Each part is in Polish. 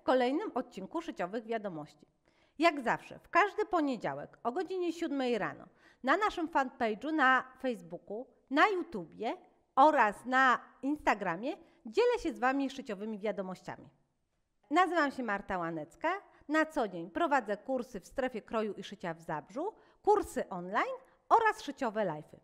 w kolejnym odcinku Szyciowych Wiadomości. Jak zawsze, w każdy poniedziałek o godzinie 7 rano na naszym fanpage'u na Facebooku, na YouTubie oraz na Instagramie dzielę się z Wami szyciowymi wiadomościami. Nazywam się Marta Łanecka. Na co dzień prowadzę kursy w strefie kroju i szycia w Zabrzu, kursy online oraz szyciowe live'y.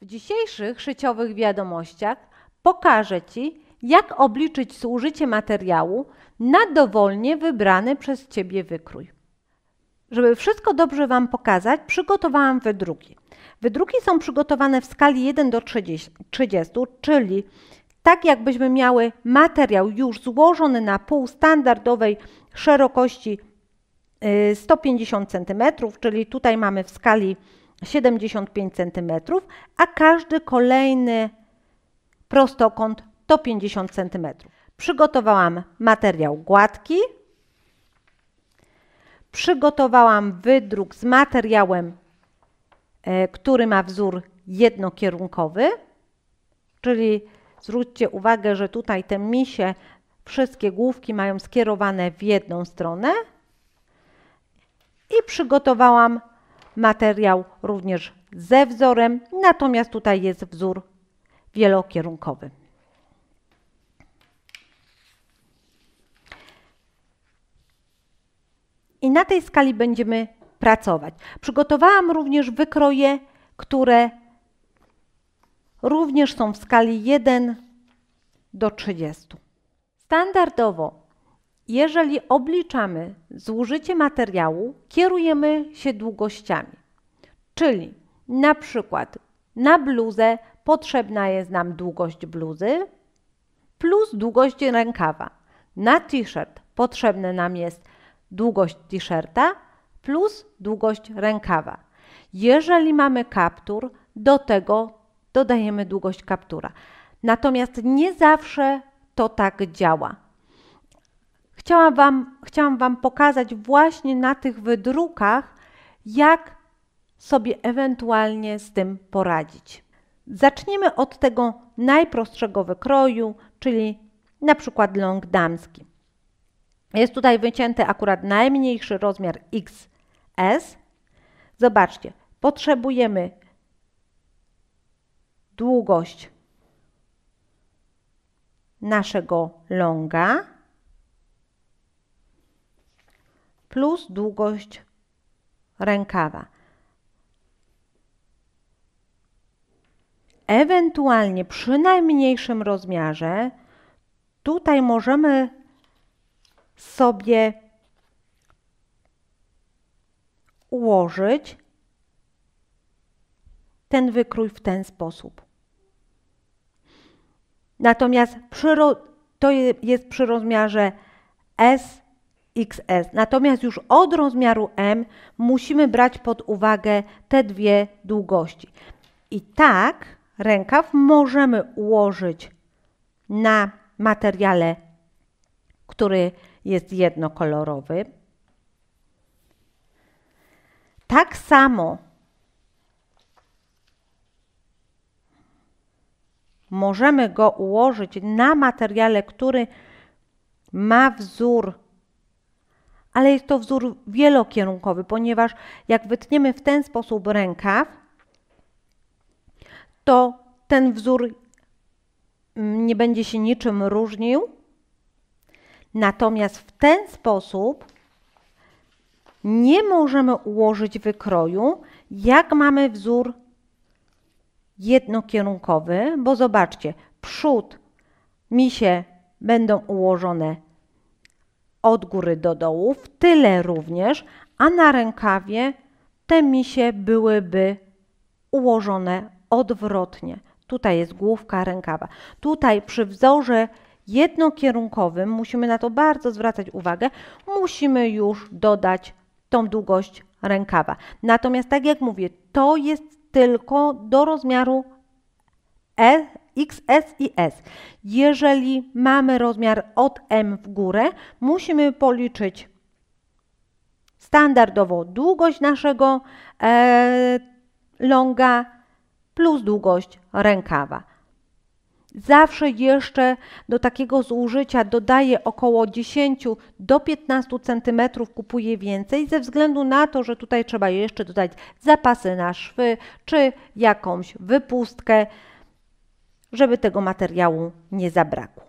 W dzisiejszych szyciowych wiadomościach pokażę Ci, jak obliczyć zużycie materiału na dowolnie wybrany przez Ciebie wykrój. Żeby wszystko dobrze Wam pokazać, przygotowałam wydruki. Wydruki są przygotowane w skali 1 do 30, czyli tak jakbyśmy miały materiał już złożony na pół standardowej szerokości 150 y, cm, czyli tutaj mamy w skali 75 cm, a każdy kolejny prostokąt do 50 cm. Przygotowałam materiał gładki. Przygotowałam wydruk z materiałem, e, który ma wzór jednokierunkowy, czyli zwróćcie uwagę, że tutaj te misie, wszystkie główki mają skierowane w jedną stronę. I przygotowałam materiał również ze wzorem, natomiast tutaj jest wzór wielokierunkowy. I na tej skali będziemy pracować. Przygotowałam również wykroje, które również są w skali 1 do 30. Standardowo, jeżeli obliczamy zużycie materiału, kierujemy się długościami. Czyli na przykład na bluzę potrzebna jest nam długość bluzy plus długość rękawa. Na t-shirt potrzebne nam jest długość t-shirta plus długość rękawa. Jeżeli mamy kaptur, do tego dodajemy długość kaptura. Natomiast nie zawsze to tak działa. Chciałam Wam, chciałam wam pokazać właśnie na tych wydrukach, jak sobie ewentualnie z tym poradzić. Zaczniemy od tego najprostszego wykroju, czyli na przykład long damski. Jest tutaj wycięty akurat najmniejszy rozmiar XS. Zobaczcie, potrzebujemy długość naszego longa plus długość rękawa. Ewentualnie przy najmniejszym rozmiarze tutaj możemy sobie ułożyć ten wykrój w ten sposób. Natomiast przy, to jest przy rozmiarze S, XS. Natomiast już od rozmiaru M musimy brać pod uwagę te dwie długości. I tak rękaw możemy ułożyć na materiale, który jest jednokolorowy. Tak samo możemy go ułożyć na materiale, który ma wzór, ale jest to wzór wielokierunkowy, ponieważ jak wytniemy w ten sposób rękaw, to ten wzór mm, nie będzie się niczym różnił Natomiast w ten sposób nie możemy ułożyć wykroju, jak mamy wzór jednokierunkowy, bo zobaczcie, przód misie będą ułożone od góry do dołu, w tyle również, a na rękawie te misie byłyby ułożone odwrotnie. Tutaj jest główka rękawa. Tutaj przy wzorze jednokierunkowym, musimy na to bardzo zwracać uwagę, musimy już dodać tą długość rękawa. Natomiast tak jak mówię, to jest tylko do rozmiaru e, XS i S. Jeżeli mamy rozmiar od M w górę, musimy policzyć standardowo długość naszego e, longa plus długość rękawa zawsze jeszcze do takiego zużycia dodaję około 10 do 15 cm, kupuję więcej ze względu na to, że tutaj trzeba jeszcze dodać zapasy na szwy czy jakąś wypustkę, żeby tego materiału nie zabrakło.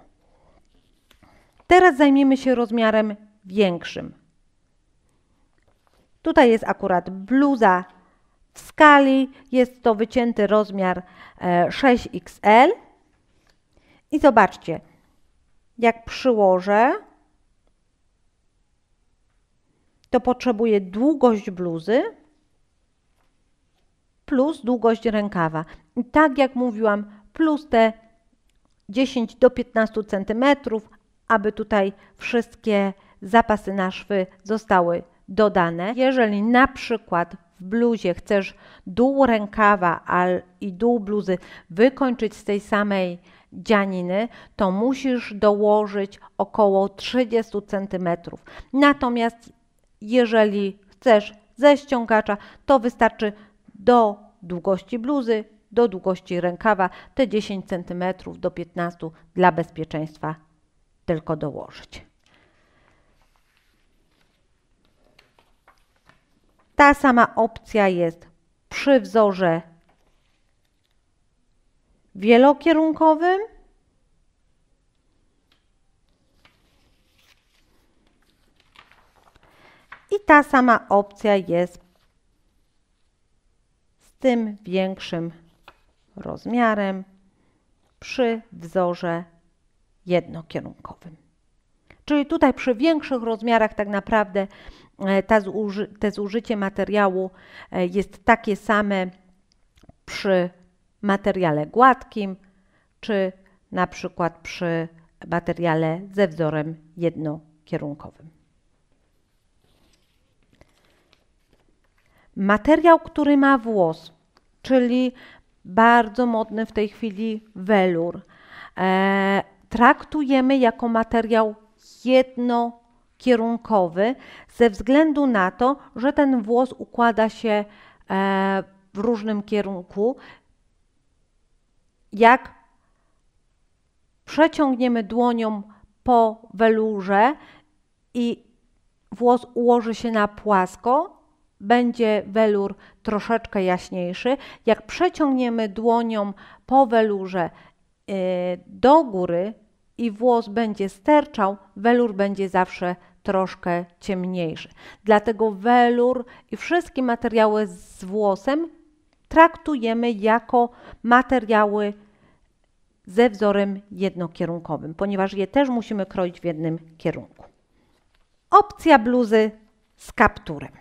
Teraz zajmiemy się rozmiarem większym. Tutaj jest akurat bluza w skali, jest to wycięty rozmiar 6XL. E, i zobaczcie, jak przyłożę, to potrzebuję długość bluzy plus długość rękawa. I tak jak mówiłam, plus te 10 do 15 cm, aby tutaj wszystkie zapasy na szwy zostały dodane. Jeżeli na przykład w bluzie chcesz dół rękawa i dół bluzy wykończyć z tej samej dzianiny, to musisz dołożyć około 30 cm. Natomiast jeżeli chcesz ze ściągacza, to wystarczy do długości bluzy, do długości rękawa te 10 cm do 15 dla bezpieczeństwa tylko dołożyć. Ta sama opcja jest przy wzorze wielokierunkowym. I ta sama opcja jest z tym większym rozmiarem przy wzorze jednokierunkowym. Czyli tutaj przy większych rozmiarach tak naprawdę e, ta zuży te zużycie materiału e, jest takie same przy materiale gładkim, czy na przykład przy materiale ze wzorem jednokierunkowym. Materiał, który ma włos, czyli bardzo modny w tej chwili welur, e, traktujemy jako materiał jednokierunkowy ze względu na to, że ten włos układa się e, w różnym kierunku jak przeciągniemy dłonią po welurze i włos ułoży się na płasko, będzie welur troszeczkę jaśniejszy. Jak przeciągniemy dłonią po welurze y, do góry i włos będzie sterczał, welur będzie zawsze troszkę ciemniejszy. Dlatego welur i wszystkie materiały z włosem traktujemy jako materiały ze wzorem jednokierunkowym, ponieważ je też musimy kroić w jednym kierunku. Opcja bluzy z kapturem.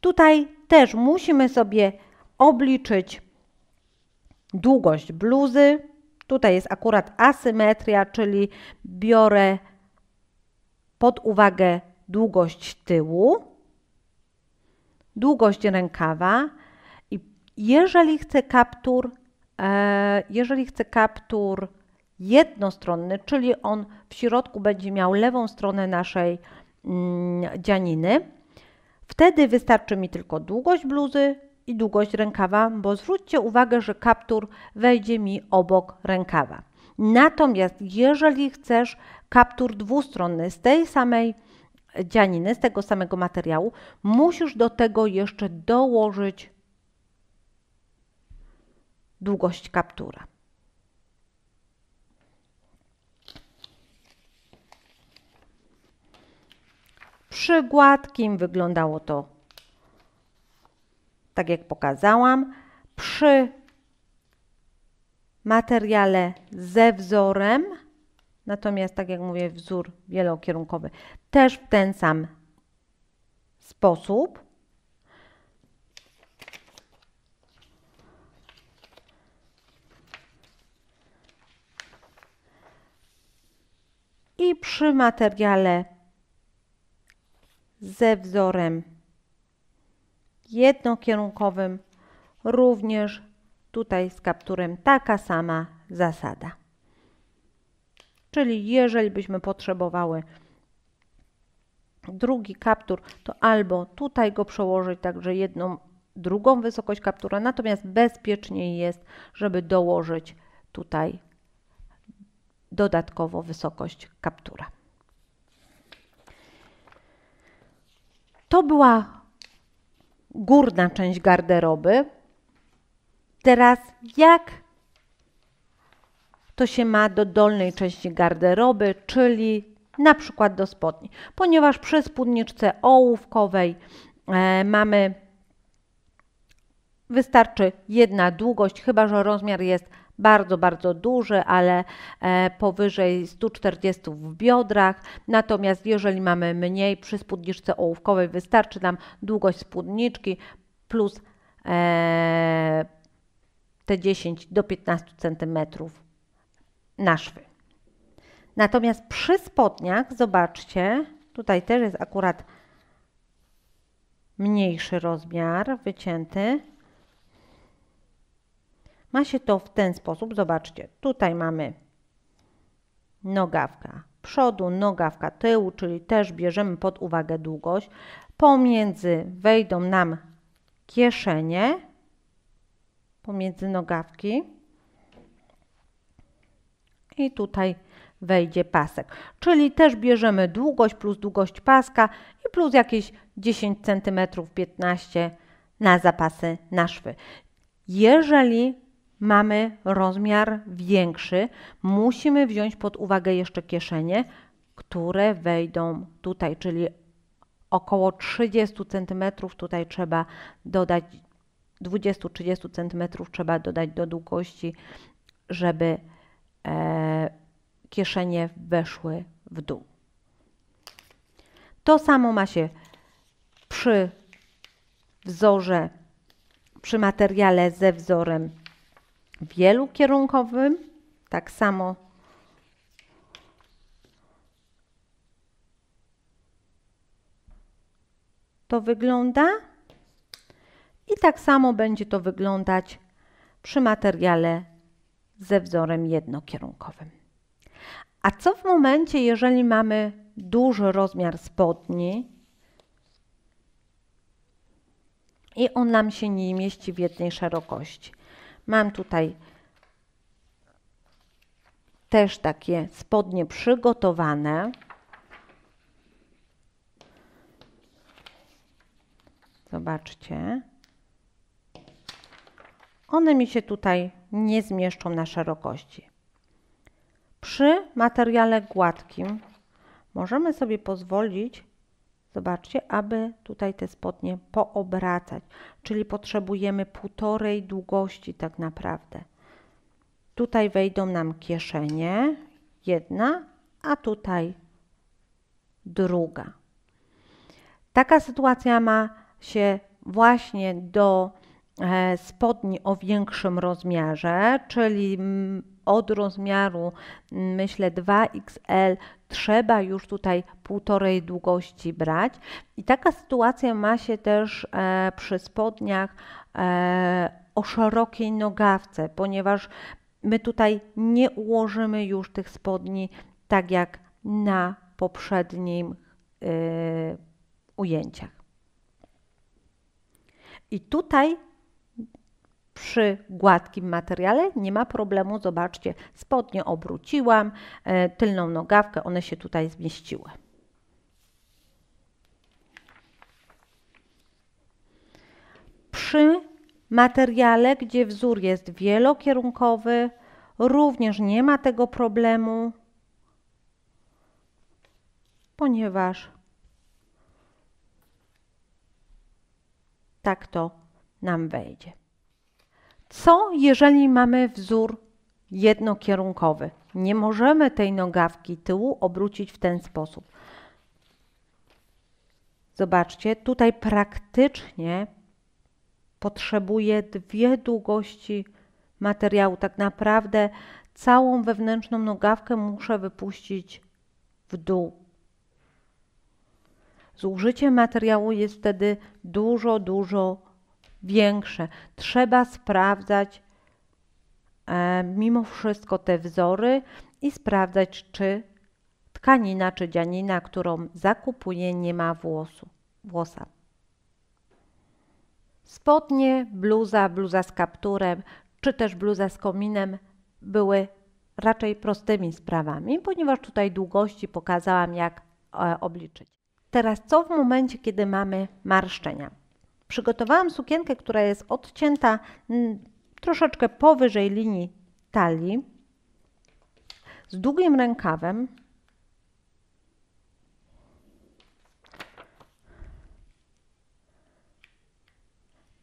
Tutaj też musimy sobie obliczyć długość bluzy. Tutaj jest akurat asymetria, czyli biorę pod uwagę długość tyłu, długość rękawa i jeżeli chcę kaptur, e, jeżeli chcę kaptur jednostronny, czyli on w środku będzie miał lewą stronę naszej mm, dzianiny, wtedy wystarczy mi tylko długość bluzy i długość rękawa, bo zwróćcie uwagę, że kaptur wejdzie mi obok rękawa. Natomiast jeżeli chcesz kaptur dwustronny z tej samej dzianiny z tego samego materiału, musisz do tego jeszcze dołożyć długość kaptura. Przy gładkim wyglądało to tak jak pokazałam. Przy materiale ze wzorem Natomiast, tak jak mówię, wzór wielokierunkowy też w ten sam sposób. I przy materiale ze wzorem jednokierunkowym również tutaj z kapturem taka sama zasada. Czyli jeżeli byśmy potrzebowały drugi kaptur, to albo tutaj go przełożyć także jedną drugą wysokość kaptura, natomiast bezpieczniej jest, żeby dołożyć tutaj dodatkowo wysokość kaptura. To była górna część garderoby. Teraz jak to się ma do dolnej części garderoby, czyli na przykład do spodni, ponieważ przy spódniczce ołówkowej e, mamy wystarczy jedna długość, chyba że rozmiar jest bardzo, bardzo duży, ale e, powyżej 140 w biodrach. Natomiast jeżeli mamy mniej, przy spódniczce ołówkowej wystarczy nam długość spódniczki plus e, te 10 do 15 centymetrów na szwy. Natomiast przy spodniach, zobaczcie, tutaj też jest akurat mniejszy rozmiar wycięty. Ma się to w ten sposób, zobaczcie, tutaj mamy nogawka przodu, nogawka tyłu, czyli też bierzemy pod uwagę długość. Pomiędzy wejdą nam kieszenie, pomiędzy nogawki i tutaj wejdzie pasek. Czyli też bierzemy długość plus długość paska i plus jakieś 10 cm, 15 na zapasy na szwy. Jeżeli mamy rozmiar większy, musimy wziąć pod uwagę jeszcze kieszenie, które wejdą tutaj, czyli około 30 cm, tutaj trzeba dodać 20-30 cm trzeba dodać do długości, żeby e, kieszenie weszły w dół. To samo ma się przy wzorze, przy materiale ze wzorem wielokierunkowym, Tak samo to wygląda. I tak samo będzie to wyglądać przy materiale ze wzorem jednokierunkowym. A co w momencie, jeżeli mamy duży rozmiar spodni i on nam się nie mieści w jednej szerokości? Mam tutaj też takie spodnie przygotowane. Zobaczcie. One mi się tutaj nie zmieszczą na szerokości. Przy materiale gładkim możemy sobie pozwolić, zobaczcie, aby tutaj te spodnie poobracać, czyli potrzebujemy półtorej długości tak naprawdę. Tutaj wejdą nam kieszenie, jedna, a tutaj druga. Taka sytuacja ma się właśnie do e, spodni o większym rozmiarze, czyli od rozmiaru mm, myślę 2XL trzeba już tutaj półtorej długości brać. I taka sytuacja ma się też e, przy spodniach e, o szerokiej nogawce, ponieważ my tutaj nie ułożymy już tych spodni tak jak na poprzednim e, ujęciach. I tutaj przy gładkim materiale nie ma problemu. Zobaczcie, spodnie obróciłam, e, tylną nogawkę, one się tutaj zmieściły. Przy materiale, gdzie wzór jest wielokierunkowy, również nie ma tego problemu, ponieważ tak to nam wejdzie. Co jeżeli mamy wzór jednokierunkowy? Nie możemy tej nogawki tyłu obrócić w ten sposób. Zobaczcie, tutaj praktycznie potrzebuję dwie długości materiału. Tak naprawdę całą wewnętrzną nogawkę muszę wypuścić w dół. Zużycie materiału jest wtedy dużo, dużo większe. Trzeba sprawdzać e, mimo wszystko te wzory i sprawdzać, czy tkanina czy dzianina, którą zakupuje, nie ma włosu, włosa. Spodnie, bluza, bluza z kapturem czy też bluza z kominem były raczej prostymi sprawami, ponieważ tutaj długości pokazałam, jak e, obliczyć. Teraz co w momencie, kiedy mamy marszczenia? Przygotowałam sukienkę, która jest odcięta troszeczkę powyżej linii talii, z długim rękawem.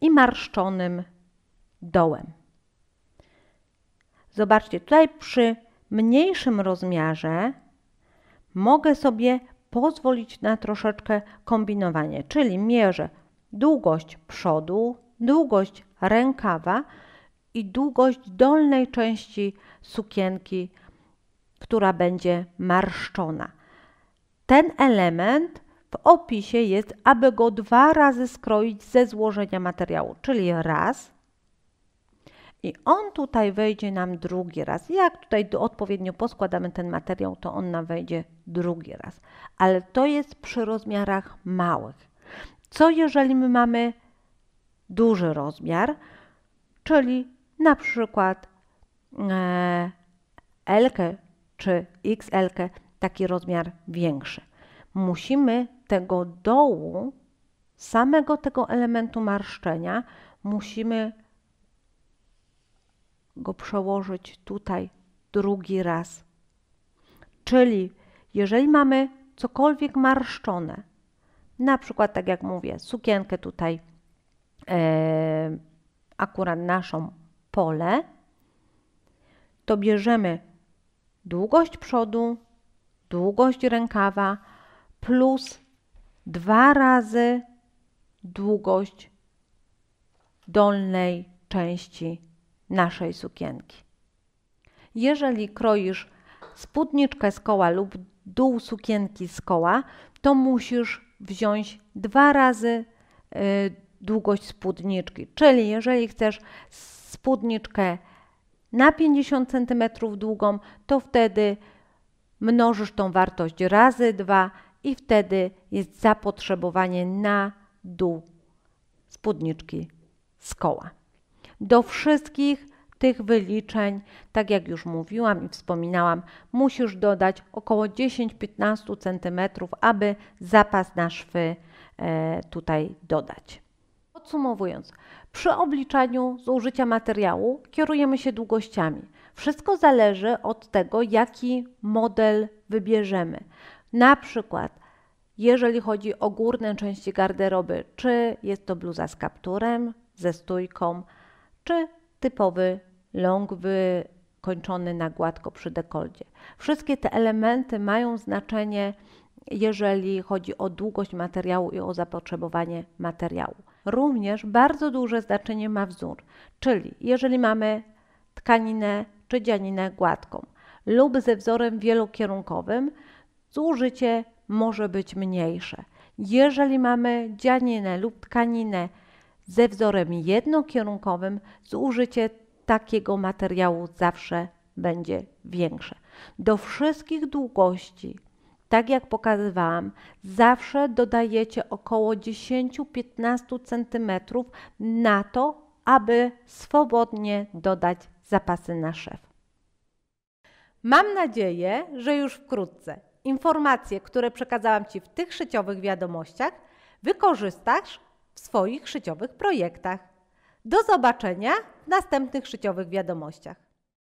I marszczonym dołem. Zobaczcie, tutaj przy mniejszym rozmiarze mogę sobie pozwolić na troszeczkę kombinowanie, czyli mierzę długość przodu, długość rękawa i długość dolnej części sukienki, która będzie marszczona. Ten element w opisie jest, aby go dwa razy skroić ze złożenia materiału, czyli raz i on tutaj wejdzie nam drugi raz. Jak tutaj odpowiednio poskładamy ten materiał, to on nam wejdzie drugi raz. Ale to jest przy rozmiarach małych. Co jeżeli my mamy duży rozmiar, czyli na przykład e, L czy XL, taki rozmiar większy. Musimy tego dołu, samego tego elementu marszczenia, musimy go przełożyć tutaj drugi raz. Czyli jeżeli mamy cokolwiek marszczone, na przykład, tak jak mówię, sukienkę tutaj, e, akurat naszą pole, to bierzemy długość przodu, długość rękawa plus dwa razy długość dolnej części naszej sukienki. Jeżeli kroisz spódniczkę z koła lub dół sukienki z koła, to musisz wziąć dwa razy y, długość spódniczki. Czyli jeżeli chcesz spódniczkę na 50 cm długą, to wtedy mnożysz tą wartość razy dwa i wtedy jest zapotrzebowanie na dół spódniczki z koła. Do wszystkich tych wyliczeń, tak jak już mówiłam i wspominałam, musisz dodać około 10-15 cm, aby zapas na szwy e, tutaj dodać. Podsumowując, przy obliczaniu zużycia materiału kierujemy się długościami. Wszystko zależy od tego, jaki model wybierzemy. Na przykład jeżeli chodzi o górne części garderoby, czy jest to bluza z kapturem, ze stójką, czy typowy long wykończony na gładko przy dekoldzie. Wszystkie te elementy mają znaczenie, jeżeli chodzi o długość materiału i o zapotrzebowanie materiału. Również bardzo duże znaczenie ma wzór, czyli jeżeli mamy tkaninę czy dzianinę gładką lub ze wzorem wielokierunkowym, zużycie może być mniejsze. Jeżeli mamy dzianinę lub tkaninę ze wzorem jednokierunkowym zużycie takiego materiału zawsze będzie większe. Do wszystkich długości, tak jak pokazywałam, zawsze dodajecie około 10-15 cm na to, aby swobodnie dodać zapasy na szef. Mam nadzieję, że już wkrótce informacje, które przekazałam Ci w tych szyciowych wiadomościach, wykorzystasz w swoich życiowych projektach. Do zobaczenia w następnych życiowych wiadomościach.